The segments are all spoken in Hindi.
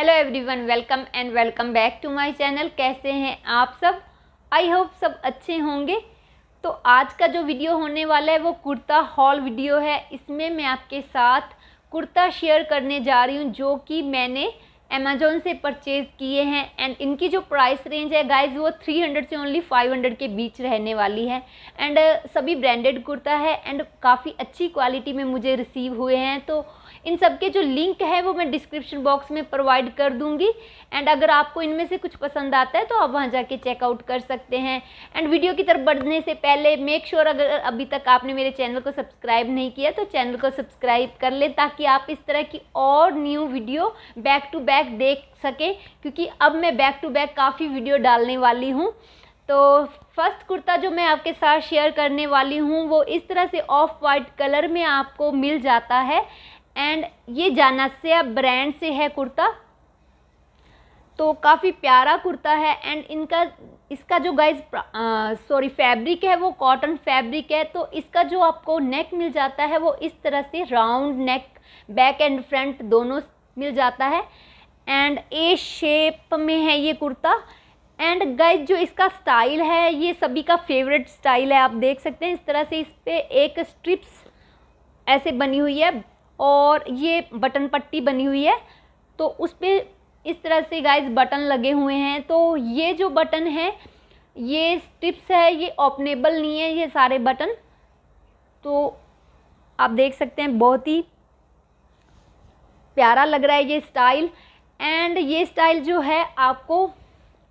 hello everyone welcome and welcome back to my channel कैसे हैं आप सब आई होप सब अच्छे होंगे तो आज का जो वीडियो होने वाला है वो कुर्ता हॉल वीडियो है इसमें मैं आपके साथ कुर्ता शेयर करने जा रही हूँ जो कि मैंने अमेजोन से परचेज़ किए हैं एंड इनकी जो प्राइस रेंज है गाइज वो 300 से ओनली 500 के बीच रहने वाली है एंड uh, सभी ब्रांडेड कुर्ता है एंड काफ़ी अच्छी क्वालिटी में मुझे रिसीव हुए हैं तो इन सब के जो लिंक है वो मैं डिस्क्रिप्शन बॉक्स में प्रोवाइड कर दूंगी एंड अगर आपको इनमें से कुछ पसंद आता है तो आप वहाँ जाके चेकआउट कर सकते हैं एंड वीडियो की तरफ बढ़ने से पहले मेक श्योर sure अगर अभी तक आपने मेरे चैनल को सब्सक्राइब नहीं किया तो चैनल को सब्सक्राइब कर लें ताकि आप इस तरह की और new video back to back देख सकें क्योंकि अब मैं बैक टू बैक काफ़ी वीडियो डालने वाली हूँ तो फर्स्ट कुर्ता जो मैं आपके साथ शेयर करने वाली हूँ वो इस तरह से ऑफ वाइट कलर में आपको मिल जाता है एंड ये जानास्या ब्रांड से है कुर्ता तो काफ़ी प्यारा कुर्ता है एंड इनका इसका जो गाइज सॉरी फैब्रिक है वो कॉटन फैब्रिक है तो इसका जो आपको नेक मिल जाता है वो इस तरह से round neck back and front दोनों मिल जाता है एंड ए शेप में है ये कुर्ता एंड गाइज जो इसका स्टाइल है ये सभी का फेवरेट स्टाइल है आप देख सकते हैं इस तरह से इस पर एक स्ट्रिप्स ऐसे बनी हुई है और ये बटन पट्टी बनी हुई है तो उस पर इस तरह से गाइज बटन लगे हुए हैं तो ये जो बटन है ये स्ट्रिप्स है ये ओपनेबल नहीं है ये सारे बटन तो आप देख सकते हैं बहुत ही प्यारा लग रहा है ये स्टाइल एंड ये स्टाइल जो है आपको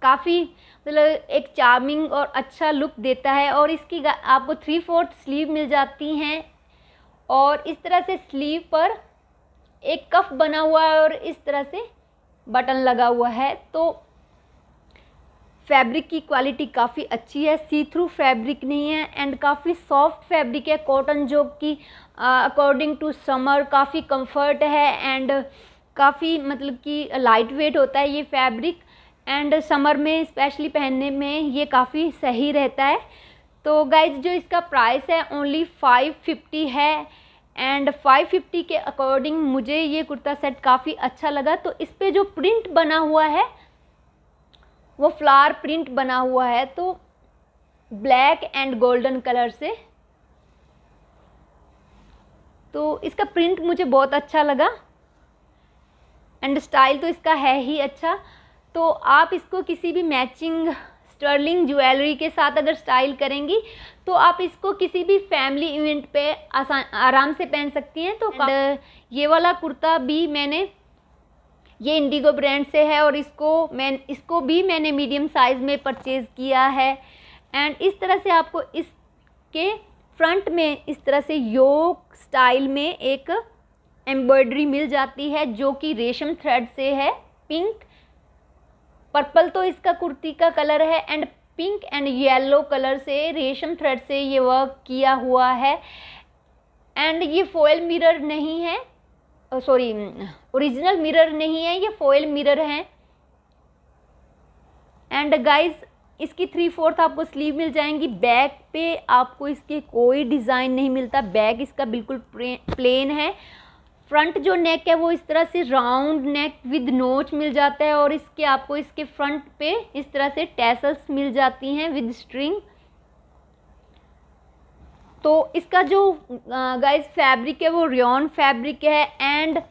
काफ़ी मतलब एक चार्मिंग और अच्छा लुक देता है और इसकी आपको थ्री फोर्थ स्लीव मिल जाती हैं और इस तरह से स्लीव पर एक कफ बना हुआ है और इस तरह से बटन लगा हुआ है तो फैब्रिक की क्वालिटी काफ़ी अच्छी है सी थ्रू फैब्रिक नहीं है एंड काफ़ी सॉफ्ट फैब्रिक है कॉटन जो कि अकॉर्डिंग टू समर काफ़ी कंफर्ट है एंड काफ़ी मतलब कि लाइट वेट होता है ये फैब्रिक एंड समर में स्पेशली पहनने में ये काफ़ी सही रहता है तो गाइज जो इसका प्राइस है ओनली फ़ाइव फिफ्टी है एंड फाइव फिफ्टी के अकॉर्डिंग मुझे ये कुर्ता सेट काफ़ी अच्छा लगा तो इस पर जो प्रिंट बना हुआ है वो फ्लावर प्रिंट बना हुआ है तो ब्लैक एंड गोल्डन कलर से तो इसका प्रिंट मुझे बहुत अच्छा लगा एंड स्टाइल तो इसका है ही अच्छा तो आप इसको किसी भी मैचिंग स्टर्लिंग ज्वेलरी के साथ अगर स्टाइल करेंगी तो आप इसको किसी भी फैमिली इवेंट पे आसान आराम से पहन सकती हैं तो uh, ये वाला कुर्ता भी मैंने ये इंडिगो ब्रांड से है और इसको मैं इसको भी मैंने मीडियम साइज़ में परचेज़ किया है एंड इस तरह से आपको इसके फ्रंट में इस तरह से योग स्टाइल में एक एम्ब्रॉयडरी मिल जाती है जो कि रेशम थ्रेड से है पिंक पर्पल तो इसका कुर्ती का कलर है and pink and yellow colour से रेशम थ्रेड से ये वर्क किया हुआ है एंड ये फॉयल मिरर नहीं है सॉरी ओरिजिनल मिरर नहीं है ये फोयल मिरर है एंड गाइस इसकी थ्री फोर्थ आपको स्लीव मिल जाएंगी बैक पे आपको इसके कोई डिज़ाइन नहीं मिलता बैक इसका बिल्कुल प्लेन है फ्रंट जो नेक है वो इस तरह से राउंड नेक विद नोच मिल जाता है और इसके आपको इसके फ्रंट पे इस तरह से टैसल्स मिल जाती हैं विद स्ट्रिंग तो इसका जो गाइस फैब्रिक है वो रियॉन फैब्रिक है एंड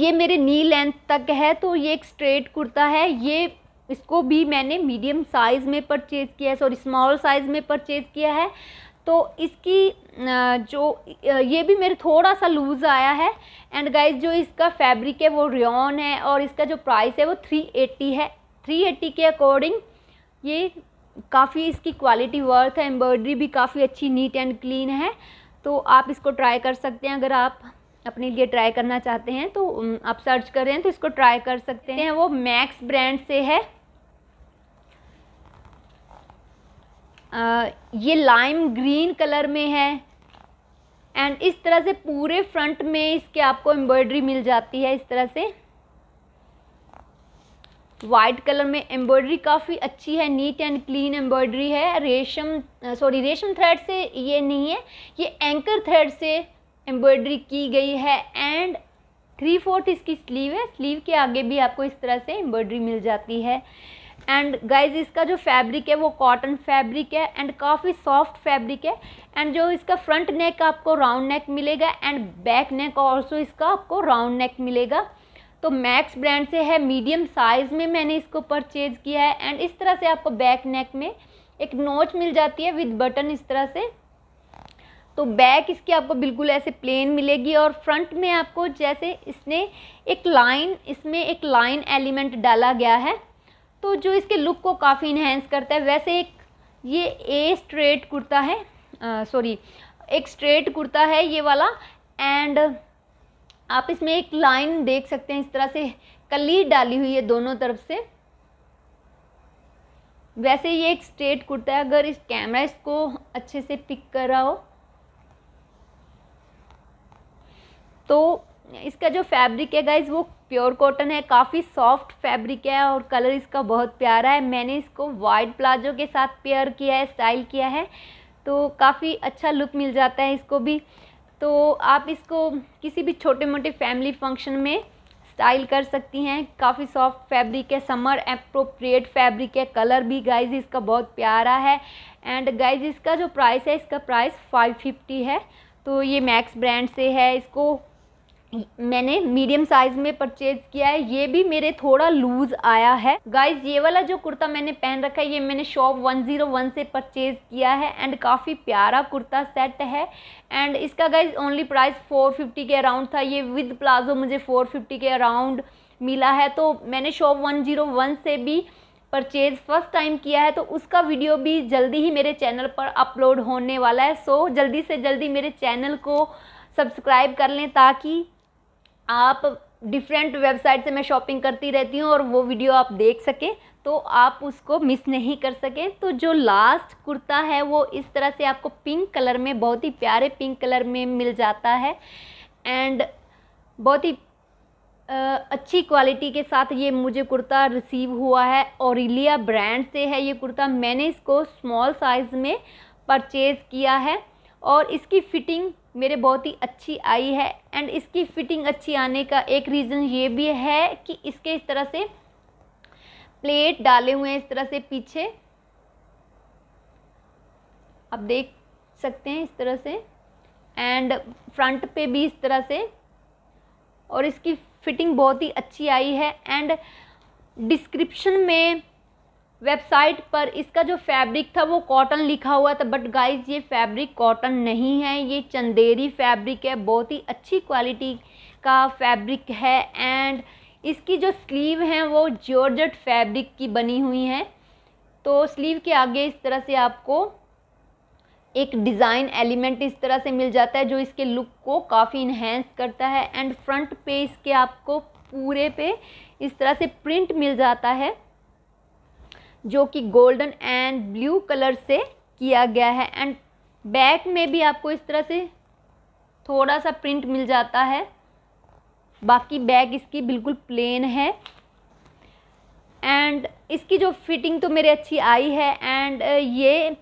ये मेरे नी लेंथ तक है तो ये एक स्ट्रेट कुर्ता है ये इसको भी मैंने मीडियम साइज़ में परचेज़ किया है सॉरी स्मॉल साइज़ में परचेज़ किया है तो इसकी जो ये भी मेरे थोड़ा सा लूज़ आया है एंड गाइस जो इसका फैब्रिक है वो रियन है और इसका जो प्राइस है वो थ्री एट्टी है थ्री एट्टी के अकॉर्डिंग ये काफ़ी इसकी क्वालिटी वर्थ है एम्ब्रॉयडरी भी काफ़ी अच्छी नीट एंड क्लीन है तो आप इसको ट्राई कर सकते हैं अगर आप अपने लिए ट्राई करना चाहते हैं तो आप सर्च कर रहे हैं तो इसको ट्राई कर सकते हैं वो मैक्स ब्रांड से है आ, ये लाइम ग्रीन कलर में है एंड इस तरह से पूरे फ्रंट में इसके आपको एम्ब्रॉयडरी मिल जाती है इस तरह से वाइट कलर में एम्ब्रॉयडरी काफ़ी अच्छी है नीट एंड क्लीन एम्ब्रॉयडरी है रेशम सॉरी रेशम थ्रेड से ये नहीं है ये एंकर थ्रेड से एम्ब्रॉयडरी की गई है एंड थ्री फोर्थ इसकी स्लीव है स्लीव के आगे भी आपको इस तरह से एम्ब्रॉयडरी मिल जाती है एंड गाइज इसका जो फैब्रिक है वो कॉटन फैब्रिक है एंड काफ़ी सॉफ्ट फैब्रिक है एंड जो इसका फ्रंट नेक आपको राउंड नेक मिलेगा एंड बैक नेक ऑल्सो इसका आपको राउंड नेक मिलेगा तो मैक्स ब्रांड से है मीडियम साइज़ में मैंने इसको परचेज़ किया है एंड इस तरह से आपको बैक नेक में एक नोच मिल जाती है विद बटन इस तरह से तो बैक इसकी आपको बिल्कुल ऐसे प्लेन मिलेगी और फ्रंट में आपको जैसे इसने एक लाइन इसमें एक लाइन एलिमेंट डाला गया है तो जो इसके लुक को काफ़ी इन्हेंस करता है वैसे एक ये ए स्ट्रेट कुर्ता है सॉरी एक स्ट्रेट कुर्ता है ये वाला एंड आप इसमें एक लाइन देख सकते हैं इस तरह से कली डाली हुई है दोनों तरफ से वैसे ये एक स्ट्रेट कुर्ता है अगर इस कैमरा इसको अच्छे से पिक कर रहा हो तो इसका जो फैब्रिक है गाइज वो प्योर कॉटन है काफ़ी सॉफ्ट फैब्रिक है और कलर इसका बहुत प्यारा है मैंने इसको वाइट प्लाजो के साथ पेयर किया है स्टाइल किया है तो काफ़ी अच्छा लुक मिल जाता है इसको भी तो आप इसको किसी भी छोटे मोटे फैमिली फंक्शन में स्टाइल कर सकती हैं काफ़ी सॉफ्ट फैब्रिक है समर अप्रोप्रिएट फैब्रिक है कलर भी गाइज इसका बहुत प्यारा है एंड गाइज इसका जो प्राइस है इसका प्राइस 550 है तो ये मैक्स ब्रांड से है इसको मैंने मीडियम साइज में परचेज किया है ये भी मेरे थोड़ा लूज आया है गाइज ये वाला जो कुर्ता मैंने पहन रखा है ये मैंने शॉप 101 से परचेज किया है एंड काफ़ी प्यारा कुर्ता सेट है एंड इसका गाइज ओनली प्राइस 450 के अराउंड था ये विद प्लाजो मुझे 450 के अराउंड मिला है तो मैंने शॉप 101 से भी परचेज़ फर्स्ट टाइम किया है तो उसका वीडियो भी जल्दी ही मेरे चैनल पर अपलोड होने वाला है सो so, जल्दी से जल्दी मेरे चैनल को सब्सक्राइब कर लें ताकि आप डिफरेंट वेबसाइट से मैं शॉपिंग करती रहती हूँ और वो वीडियो आप देख सकें तो आप उसको मिस नहीं कर सकें तो जो लास्ट कुर्ता है वो इस तरह से आपको पिंक कलर में बहुत ही प्यारे पिंक कलर में मिल जाता है एंड बहुत ही अच्छी क्वालिटी के साथ ये मुझे कुर्ता रिसीव हुआ है औरिलिया ब्रांड से है ये कुर्ता मैंने इसको स्मॉल साइज़ में परचेज़ किया है और इसकी फ़िटिंग मेरे बहुत ही अच्छी आई है एंड इसकी फिटिंग अच्छी आने का एक रीज़न ये भी है कि इसके इस तरह से प्लेट डाले हुए हैं इस तरह से पीछे आप देख सकते हैं इस तरह से एंड फ्रंट पे भी इस तरह से और इसकी फिटिंग बहुत ही अच्छी आई है एंड डिस्क्रिप्शन में वेबसाइट पर इसका जो फैब्रिक था वो कॉटन लिखा हुआ था बट गाइस ये फैब्रिक कॉटन नहीं है ये चंदेरी फैब्रिक है बहुत ही अच्छी क्वालिटी का फैब्रिक है एंड इसकी जो स्लीव हैं वो जॉर्जट फैब्रिक की बनी हुई हैं तो स्लीव के आगे इस तरह से आपको एक डिज़ाइन एलिमेंट इस तरह से मिल जाता है जो इसके लुक को काफ़ी इन्हेंस करता है एंड फ्रंट पे इसके आपको पूरे पे इस तरह से प्रिंट मिल जाता है जो कि गोल्डन एंड ब्लू कलर से किया गया है एंड बैक में भी आपको इस तरह से थोड़ा सा प्रिंट मिल जाता है बाकी बैग इसकी बिल्कुल प्लेन है एंड इसकी जो फिटिंग तो मेरी अच्छी आई है एंड uh, ये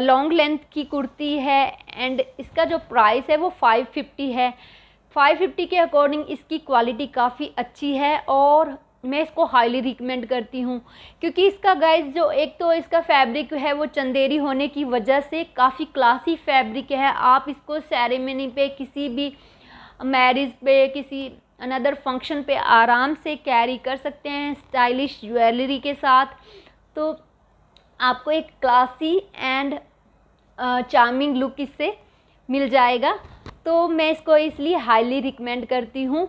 लॉन्ग uh, लेंथ की कुर्ती है एंड इसका जो प्राइस है वो फाइव फिफ्टी है फाइव फिफ्टी के अकॉर्डिंग इसकी क्वालिटी काफ़ी अच्छी है और मैं इसको हाईली रिकमेंड करती हूँ क्योंकि इसका गाइस जो एक तो इसका फैब्रिक है वो चंदेरी होने की वजह से काफ़ी क्लासी फैब्रिक है आप इसको सेरेमनी पे किसी भी मैरिज पे किसी अनदर फंक्शन पे आराम से कैरी कर सकते हैं स्टाइलिश ज्वेलरी के साथ तो आपको एक क्लासी एंड चार्मिंग लुक इससे मिल जाएगा तो मैं इसको इसलिए हाईली रिकमेंड करती हूँ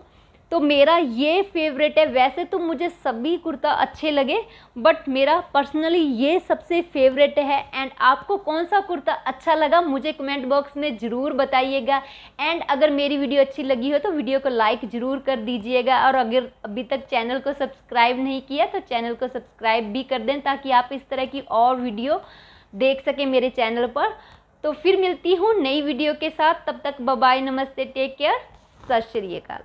तो मेरा ये फेवरेट है वैसे तो मुझे सभी कुर्ता अच्छे लगे बट मेरा पर्सनली ये सबसे फेवरेट है एंड आपको कौन सा कुर्ता अच्छा लगा मुझे कमेंट बॉक्स में ज़रूर बताइएगा एंड अगर मेरी वीडियो अच्छी लगी हो तो वीडियो को लाइक ज़रूर कर दीजिएगा और अगर अभी तक चैनल को सब्सक्राइब नहीं किया तो चैनल को सब्सक्राइब भी कर दें ताकि आप इस तरह की और वीडियो देख सकें मेरे चैनल पर तो फिर मिलती हूँ नई वीडियो के साथ तब तक बबाई नमस्ते टेक केयर सत श्रीकाल